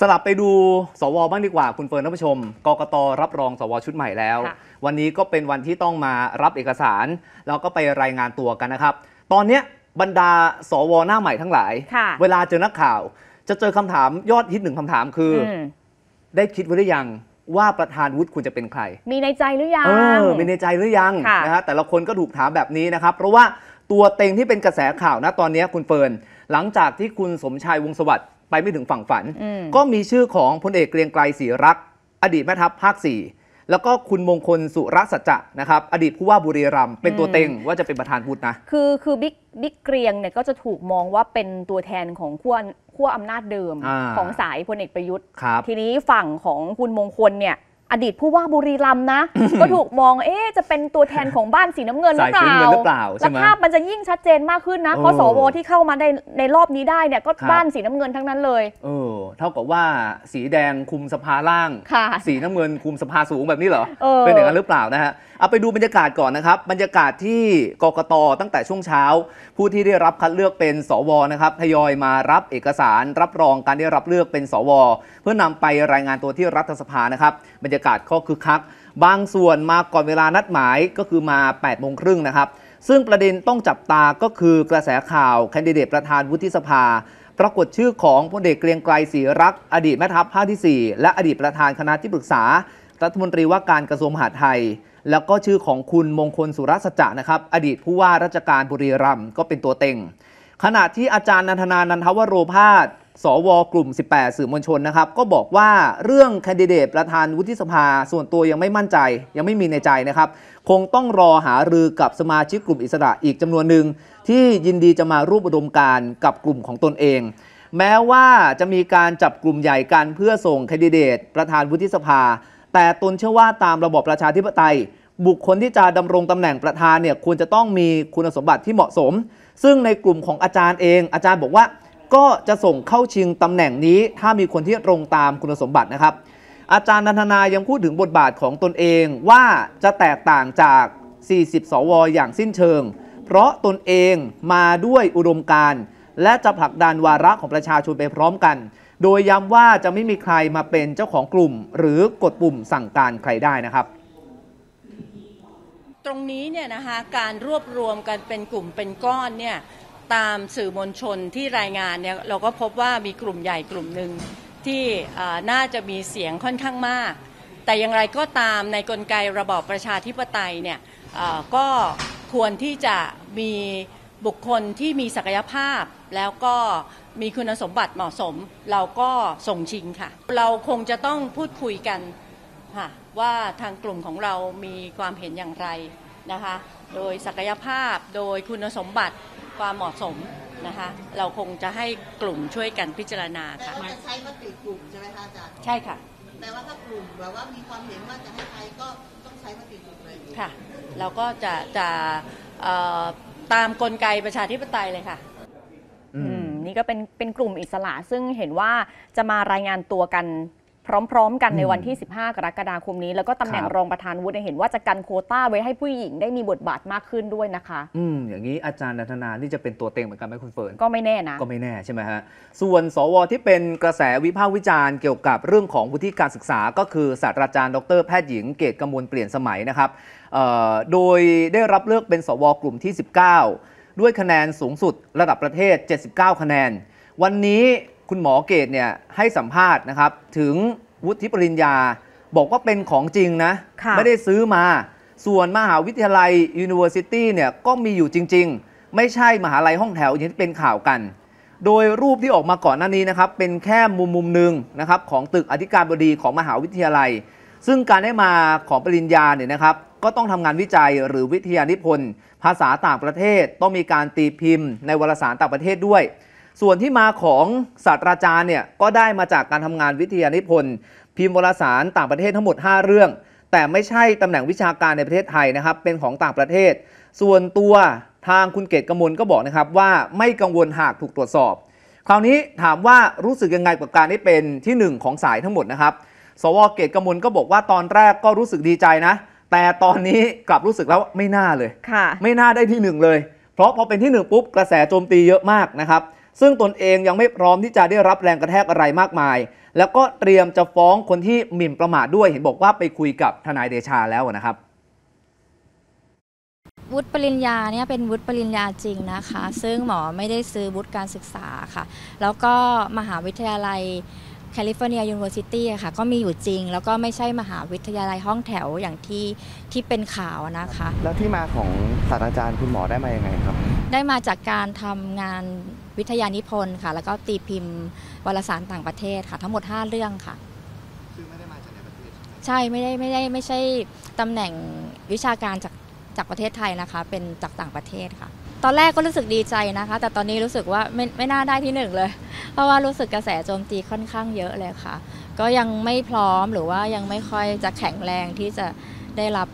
สลับไปดูสวบ้างดีกว่า คุณเฟิร์นท่านผู้ชม กกตรับรองสวชุดใหม่แล้ว วันนี้ก็เป็นวันที่ต้องมารับเอกสาร แล้วก็ไปรายงานตัวกันนะครับ ตอนนี้บรรดาสวหน้าใหม่ทั้งหลาย เวลาเจอนักข่าว จะเจอคำถามยอดฮิตหนึ่งคำถามคืออได้คิดไว้หรือยังว่าประธานวุฒิคุณจะเป็นใคร มีในใจหรือยังออมีในใจหรือยังนะฮะแต่ละคนก็ถูกถามแบบนี้นะครับ เพราะว่าตัวเต็งที่เป็นกระแสข่าวนะตอนนี้คุณเฟิร์นหลังจากที่คุณสมชายวงสวัสดิ์ไปไม่ถึงฝั่งฝันก็มีชื่อของพลเอกเกรียงไกรศรีรัก อดีตแม่ทัพภาคสี่ แล้วก็คุณมงคลสุรสัจจะนะครับ อดีตผู้ว่าบุรีรัมย์เป็นตัวเต็งว่าจะเป็นประธานพูดนะ คือคือบิ๊กบิ๊กเกรียงเนี่ยก็จะถูกมองว่าเป็นตัวแทนของขั้วขั้วอำนาจเดิมอของสายพลเอกประยุทธ์ทีนี้ฝั่งของคุณมงคลเนี่ยอดีตผู้ว่าบุรีรัม์นะก็ถูกมองเอ๊จะเป็นตัวแทนของบ้านสีน้ำเงินหรือเปล่าแล้วภาพมันจะยิ่งชัดเจนมากขึ้นนะเพราะสวที่เข้ามาในในรอบนี้ได้เนี่ยก็บ้านสีน้ำเงินทั้งนั้นเลยเออเท่ากับว่าสีแดงคุมสภาล่างสีน้ำเงินคุมสภาสูงแบบนี้เหรอเป็นอย่างนั้นหรือเปล่านะฮะเอาไปดูบรรยากาศก่อนนะครับบรรยากาศที่กกตตั้งแต่ช่วงเช้า ผู้ที่ได้รับคัดเลือกเป็น สวนะครับทยอยมารับเอกสารรับรองการได้รับเลือกเป็น สวเพื่อนำไปรายงานตัวที่รัฐสภานะครับบรรยรยากาศก็คึกคักบางส่วนมาก่อนเวลานัดหมายก็คือมา8โมงครึ่งนะครับ ซึ่งประเด็นต้องจับตาก็คือกระแสข่าว แคนดิเดตประธานวุฒิสภา ปรากฏชื่อของพลเอกเกรียงไกรศรีรัก อดีตแม่ทัพภาคที่4และอดีตประธานคณะที่ปรึกษารัฐมนตรีว่าการกระทรวงมหาดไทย แล้วก็ชื่อของคุณมงคลสุรสัจจนะครับอดีตผู้ว่าราชการบุรีรัมย์ก็เป็นตัวเต็งขณะที่อาจารย์นันทนานันทวโรพาสสวกลุ่ม 18 สื่อมวลชนนะครับก็บอกว่าเรื่องแคนดิเดตประธานวุฒิสภาส่วนตัวยังไม่มั่นใจ ยังไม่มีในใจนะครับ คงต้องรอหารือกับสมาชิกกลุ่มอิสระอีกจำนวนหนึ่งที่ยินดีจะมารูปอุดมการกับกลุ่มของตนเอง แม้ว่าจะมีการจับกลุ่มใหญ่กันเพื่อส่งแคนดิเดต ประธานวุฒิสภา แต่ตนเชื่อว่าตามระบบประชาธิปไตย บุคคลที่จะดำรงตำแหน่งประธานเนี่ยควรจะต้องมีคุณสมบัติที่เหมาะสม ซึ่งในกลุ่มของอาจารย์เอง อาจารย์บอกว่าก็จะส่งเข้าชิงตำแหน่งนี้ถ้ามีคนที่ตรงตามคุณสมบัตินะครับ อาจารย์นันทนายังพูดถึงบทบาทของตนเองว่าจะแตกต่างจาก 40 สวอย่างสิ้นเชิง เพราะตนเองมาด้วยอุดมการณ์และจะผลักดันวาระของประชาชนไปพร้อมกัน โดยย้ำว่าจะไม่มีใครมาเป็นเจ้าของกลุ่ม หรือกดปุ่มสั่งการใครได้นะครับ ตรงนี้เนี่ยนะคะการรวบรวมกันเป็นกลุ่มเป็นก้อนเนี่ยตามสื่อมวลชนที่รายงานเนี่ยเราก็พบว่ามีกลุ่มใหญ่กลุ่มหนึ่งที่น่าจะมีเสียงค่อนข้างมาก แต่อย่างไรก็ตามในกลไกระบอบประชาธิปไตยเนี่ยก็ควรที่จะมีบุคคลที่มีศักยภาพแล้วก็มีคุณสมบัติเหมาะสม เราก็ส่งชิงค่ะ เราคงจะต้องพูดคุยกันค่ะว่าทางกลุ่มของเรามีความเห็นอย่างไรนะคะโดยศักยภาพโดยคุณสมบัติความเหมาะสมนะคะ เราคงจะให้กลุ่มช่วยกันพิจารณาค่ะต่จะใช้มติกลุ่มใช่ไหมคะอาจารย์ ใช่ค่ะ แต่ว่าถ้ากลุ่มแบบว่ามีความเห็นว่าจะให้ใช้ก็ต้องใช้มติกลุ่มเลยค่ะเราก็จะจะเอ่อตามกลไกประชาธิปไตยเลยค่ะอือืมนี่ก็เป็นเป็นกลุ่มอิสระซึ่งเห็นว่าจะมารายงานตัวกันพร้อมๆกันในวันที่ 15 กรกฎาคมนี้แล้วก็ตำแหน่งรองประธานวุฒิเห็นว่าจะกันโคต้าไว้ให้ผู้หญิงได้มีบทบาทมากขึ้นด้วยนะคะอืมอย่างนี้อาจารย์นันทนานี่จะเป็นตัวเต็งเหมือนกันไหมคุณเฟิร์นก็ไม่แน่นะ ก็ไม่แน่ใช่ไหมฮะ ส่วนสวที่เป็นกระแสวิพากษ์วิจารณ์เกี่ยวกับเรื่องของวุฒิการศึกษา ก็คือศาสตราจารย์ดรแพทย์หญิงเกตกมลเปลี่ยนสมัยนะครับโดยได้รับเลือกเป็นสวกลุ่มที่ 19 ด้วยคะแนนสูงสุดระดับประเทศ 79 คะแนน วันนี้คุณหมอเกตเนี่ยให้สัมภาษณ์นะครับถึงวุฒิปริญญาบอกว่าเป็นของจริงนะะไม่ได้ซื้อมา ส่วนมหาวิทยาลัย University เนี่ยก็มีอยู่จริงๆ ไม่ใช่มหาลัยห้องแถวอย่างที่เป็นข่าวกัน โดยรูปที่ออกมาก่อนหน้านี้นะครับเป็นแค่มุมมุมหนึ่งนะครับของตึกอธิการบดีของมหาวิทยาลัย ซึ่งการได้มาของปริญญาเนี่ยนะครับก็ต้องทำงานวิจัยหรือวิทยานิพนธ์ ภาษาต่างประเทศต้องมีการตีพิมพ์ ในวารสารต่างประเทศด้วยส่วนที่มาของศาสตราจารย์เนี่ยก็ได้มาจากการทำงานวิทยานิพนธ์พิมพ์วารสารต่างประเทศทั้งหมด 5 เรื่อง แต่ไม่ใช่ตำแหน่งวิชาการในประเทศไทยนะครับ เป็นของต่างประเทศ ส่วนตัวทางคุณเกตกมลก็บอกนะครับ ว่าไม่กังวลหากถูกตรวจสอบ คราวนี้ถามว่ารู้สึกยังไงกับการที่เป็นที่ 1 ของสายทั้งหมดนะครับ สวเกตกมลก็บอกว่าตอนแรกก็รู้สึกดีใจนะ แต่ตอนนี้กลับรู้สึกแล้วไม่น่าเลยไม่น่าได้ที่ 1 เลย เพราะพอเป็นที่1ปุ๊บกระแสโจมตีเยอะมากนะครับซึ่งตนเองยังไม่พร้อมที่จะได้รับแรงกระแทกอะไรมากมาย แล้วก็เตรียมจะฟ้องคนที่หมิ่นประมาทด้วยเห็นบอกว่าไปคุยกับทนายเดชาแล้วนะครับ วุฒิปริญญาเนี่ยเป็นวุฒิปริญญาจริงนะคะ ซึ่งหมอไม่ได้ซื้อวุฒิการศึกษาค่ะ แล้วก็มหาวิทยาลัยแคลิฟอร์เนียยูนิเวอร์ซิตี้ค่ะก็มีอยู่จริง แล้วก็ไม่ใช่มหาวิทยาลัยห้องแถวอย่างที่ที่เป็นข่าวนะคะ แล้วที่มาของศาสตราจารย์คุณหมอได้มาอย่างไงครับ ได้มาจากการทำงานวิทยานิพนธ์ค่ะ แล้วก็ตีพิมพ์วารสารต่างประเทศค่ะ ทั้งหมด 5 เรื่องค่ะซึ่งไม่ได้มาจากในประเทศใช่ไม่ได้ไม่ได้ไม่ใช่ตำแหน่งวิชาการจากจากประเทศไทยนะคะ เป็นจากต่างประเทศค่ะ ตอนแรกก็รู้สึกดีใจนะคะ แต่ตอนนี้รู้สึกว่าไม่ไม่น่าได้ที่หนึ่งเลย เพราะว่ารู้สึกกระแสโจมตีค่อนข้างเยอะเลยค่ะ ก็ยังไม่พร้อมหรือว่ายังไม่ค่อยจะแข็งแรงที่จะได้รับ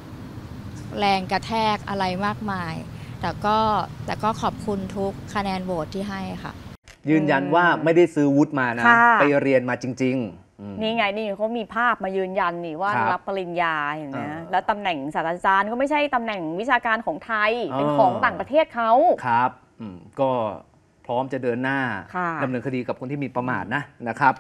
แรงกระแทกอะไรมากมายแต่ก็แต่ก็ขอบคุณทุกคะแนนโหวตที่ให้ค่ะ ยืนยันว่าไม่ได้ซื้อวุฒิมานะะไปเรียนมาจริงๆ นี่ไงนี่เขามีภาพมายืนยันนี่ว่ารับปริญญาเห็นไหม้แล้วตำแหน่งศาสตราจารย์ก็ไม่ใช่ตำแหน่งวิชาการของไทย เป็นของต่างประเทศเขาครับ ก็พร้อมจะเดินหน้าดำเนินคดีกับคนที่มีประมาทนะนะครับ